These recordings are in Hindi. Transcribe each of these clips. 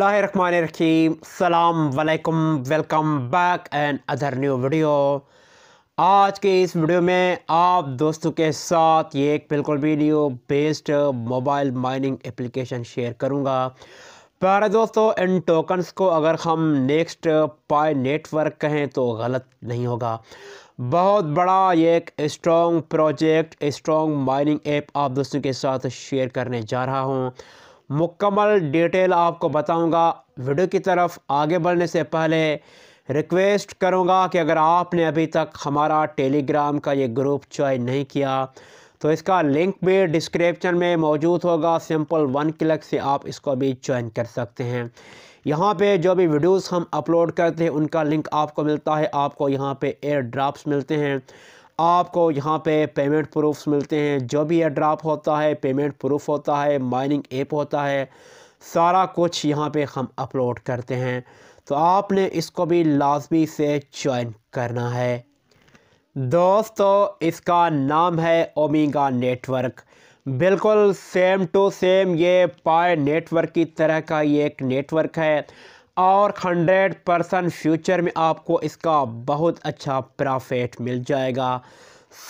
रहीम सलाम वालेकुम welcome back and other new video आज के इस वीडियो में आप दोस्तों के साथ ये एक बिल्कुल भी new based mobile mining application share करूँगा प्यारे दोस्तों इन टोकन्स को अगर हम नेक्स्ट पाई नेटवर्क कहें तो गलत नहीं होगा बहुत बड़ा ये एक strong project strong mining app आप दोस्तों के साथ शेयर करने जा रहा हूँ मुकम्मल डिटेल आपको बताऊंगा वीडियो की तरफ आगे बढ़ने से पहले रिक्वेस्ट करूंगा कि अगर आपने अभी तक हमारा टेलीग्राम का ये ग्रुप ज्वाइन नहीं किया तो इसका लिंक भी डिस्क्रिप्शन में मौजूद होगा सिंपल वन क्लिक से आप इसको भी ज्वाइन कर सकते हैं यहाँ पे जो भी वीडियोस हम अपलोड करते हैं उनका लिंक आपको मिलता है आपको यहाँ पे एयर ड्राफ्ट्स मिलते हैं आपको यहाँ पे पेमेंट प्रूफ्स मिलते हैं जो भी ड्राप होता है पेमेंट प्रूफ होता है माइनिंग ऐप होता है सारा कुछ यहाँ पे हम अपलोड करते हैं तो आपने इसको भी लाजमी से ज्वाइन करना है दोस्तों इसका नाम है ओमेगा नेटवर्क बिल्कुल सेम टू सेम ये पाए नेटवर्क की तरह का ये एक नेटवर्क है और हंड्रेड परसेंट फ्यूचर में आपको इसका बहुत अच्छा प्रॉफिट मिल जाएगा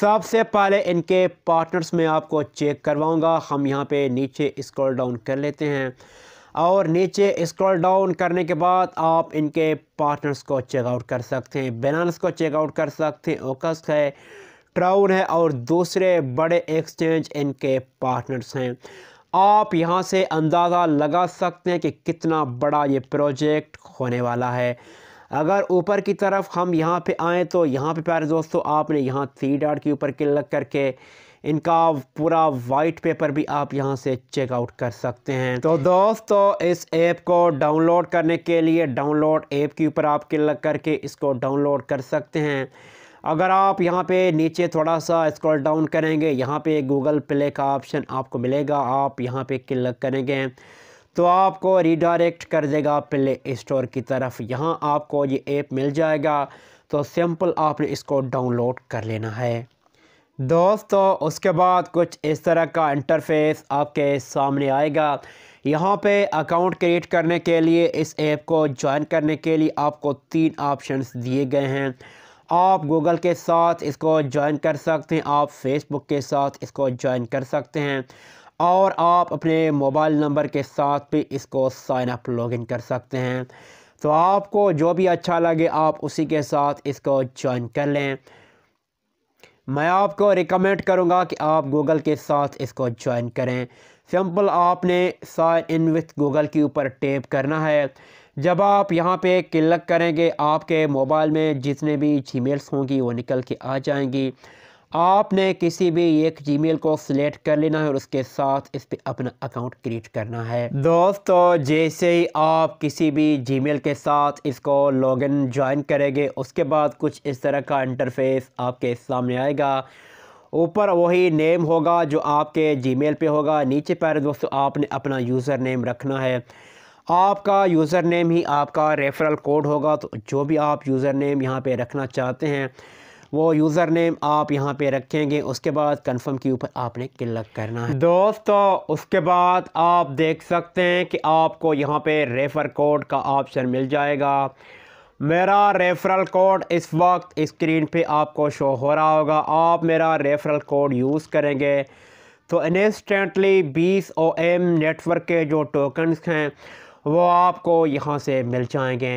सबसे पहले इनके पार्टनर्स में आपको चेक करवाऊंगा हम यहाँ पे नीचे स्क्रॉल डाउन कर लेते हैं और नीचे स्क्रॉल डाउन करने के बाद आप इनके पार्टनर्स को चेकआउट कर सकते हैं बैलेंस को चेकआउट कर सकते हैं ओकस है ट्राउन है और दूसरे बड़े एक्सचेंज इनके पार्टनर्स हैं आप यहाँ से अंदाज़ा लगा सकते हैं कि कितना बड़ा ये प्रोजेक्ट होने वाला है अगर ऊपर की तरफ हम यहाँ पे आएँ तो यहाँ पे प्यारे दोस्तों आपने यहाँ थ्री डाट के ऊपर क्लिक करके इनका पूरा वाइट पेपर भी आप यहाँ से चेकआउट कर सकते हैं तो दोस्तों इस ऐप को डाउनलोड करने के लिए डाउनलोड ऐप के ऊपर आप क्लिक करके इसको डाउनलोड कर सकते हैं अगर आप यहाँ पे नीचे थोड़ा सा स्क्रॉल डाउन करेंगे यहाँ पे गूगल प्ले का ऑप्शन आपको मिलेगा आप यहाँ पे क्लिक करेंगे तो आपको रिडायरेक्ट कर देगा प्ले स्टोर की तरफ यहाँ आपको ये ऐप मिल जाएगा तो सिंपल आपने इसको डाउनलोड कर लेना है दोस्तों उसके बाद कुछ इस तरह का इंटरफेस आपके सामने आएगा यहाँ पे अकाउंट क्रिएट करने के लिए इस ऐप को ज्वाइन करने के लिए आपको तीन ऑप्शंस दिए गए हैं आप गूगल के साथ इसको ज्वाइन कर सकते हैं आप फेसबुक के साथ इसको ज्वाइन कर सकते हैं और आप अपने मोबाइल नंबर के साथ भी इसको साइन अप लॉगिन कर सकते हैं तो आपको जो भी अच्छा लगे आप उसी के साथ इसको ज्वाइन कर लें मैं आपको रिकमेंड करूंगा कि आप गूगल के साथ इसको ज्वाइन करें सिंपल आपने साइन इन विथ गूगल के ऊपर टेप करना है जब आप यहाँ पे क्लिक करेंगे आपके मोबाइल में जितने भी मेल्स होंगी वो निकल के आ जाएंगी आपने किसी भी एक जी को सिलेक्ट कर लेना है और उसके साथ इस पर अपना अकाउंट क्रिएट करना है दोस्तों जैसे ही आप किसी भी जी के साथ इसको लॉगिन ज्वाइन करेंगे उसके बाद कुछ इस तरह का इंटरफेस आपके सामने आएगा ऊपर वही नेम होगा जो आपके जी पे होगा नीचे पर दोस्तों आपने अपना यूज़र नेम रखना है आपका यूज़र नेम ही आपका रेफ़रल कोड होगा तो जो भी आप यूज़र नेम यहाँ पे रखना चाहते हैं वो यूज़र नेम आप यहाँ पे रखेंगे उसके बाद कंफर्म के ऊपर आपने क्लिक करना है दोस्तों उसके बाद आप देख सकते हैं कि आपको यहाँ पे रेफ़र कोड का ऑप्शन मिल जाएगा मेरा रेफ़रल कोड इस वक्त स्क्रीन पे आपको शो हो रहा होगा आप मेरा रेफ़रल कोड यूज़ करेंगे तो इंस्टेंटली बीस ओ एम नेटवर्क के जो टोकन्स हैं वो आपको यहाँ से मिल जाएंगे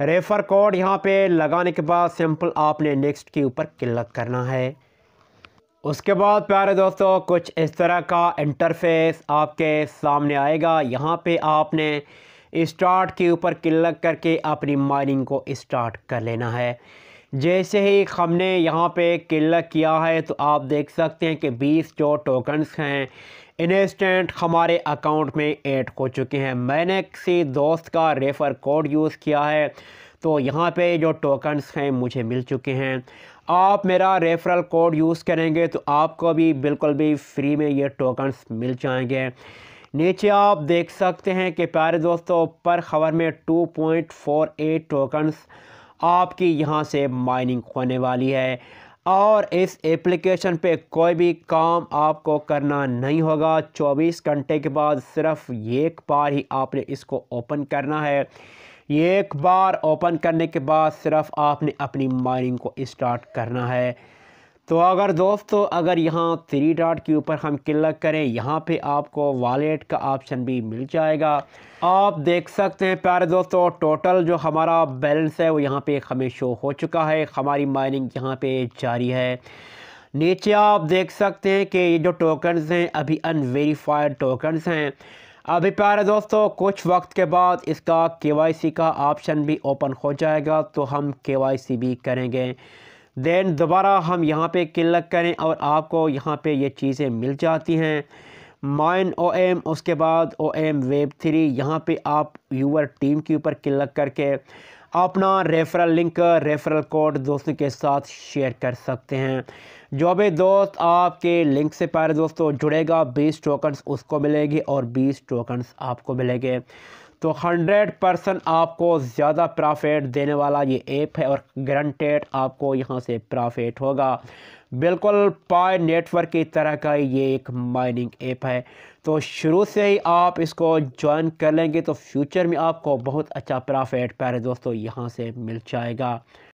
रेफ़र कोड यहाँ पे लगाने के बाद सिंपल आपने नेक्स्ट के ऊपर क्लिक करना है उसके बाद प्यारे दोस्तों कुछ इस तरह का इंटरफेस आपके सामने आएगा यहाँ पे आपने स्टार्ट के ऊपर क्लिक करके अपनी माइनिंग को स्टार्ट कर लेना है जैसे ही हमने यहाँ पे क्लिक किया है तो आप देख सकते हैं कि 20 जो टोकन्स हैं इंस्टेंट हमारे अकाउंट में ऐड हो चुके हैं मैंने किसी दोस्त का रेफ़र कोड यूज़ किया है तो यहाँ पे जो टोकन्स हैं मुझे मिल चुके हैं आप मेरा रेफरल कोड यूज़ करेंगे तो आपको भी बिल्कुल भी फ्री में ये टोकन्स मिल जाएंगे नीचे आप देख सकते हैं कि प्यारे दोस्तों पर खबर में 2.48 टोकन्स आपकी यहाँ से माइनिंग होने वाली है और इस एप्लीकेशन पे कोई भी काम आपको करना नहीं होगा 24 घंटे के बाद सिर्फ एक बार ही आपने इसको ओपन करना है एक बार ओपन करने के बाद सिर्फ आपने अपनी माइनिंग को स्टार्ट करना है तो अगर दोस्तों अगर यहाँ थ्री डॉट के ऊपर हम क्लिक करें यहाँ पे आपको वॉलेट का ऑप्शन भी मिल जाएगा आप देख सकते हैं प्यारे दोस्तों टोटल जो हमारा बैलेंस है वो यहाँ पे हमें शो हो चुका है हमारी माइनिंग यहाँ पे जारी है नीचे आप देख सकते हैं कि ये जो टोकन्स हैं अभी अनवेरीफाइड टोकन्स हैं अभी प्यारे दोस्तों कुछ वक्त के बाद इसका सी का ऑप्शन भी ओपन हो जाएगा तो हम सी भी करेंगे दैन दोबारा हम यहाँ पे क्लिक करें और आपको यहाँ पे ये चीज़ें मिल जाती हैं माइन ओ एम उसके बाद ओ एम वेब थ्री यहाँ पे आप यूवर टीम के ऊपर क्लिक करके अपना रेफरल लिंक रेफरल कोड दोस्तों के साथ शेयर कर सकते हैं जो भी दोस्त आपके लिंक से पहले दोस्तों जुड़ेगा 20 टोकन्स उसको मिलेगी और 20 टोकन्स आपको मिलेंगे तो 100 परसेंट आपको ज़्यादा प्रॉफिट देने वाला ये ऐप है और ग्रंटेड आपको यहाँ से प्रॉफिट होगा बिल्कुल पाए नेटवर्क की तरह का ये एक माइनिंग ऐप है तो शुरू से ही आप इसको ज्वाइन कर लेंगे तो फ्यूचर में आपको बहुत अच्छा प्रॉफिट पहले दोस्तों यहाँ से मिल जाएगा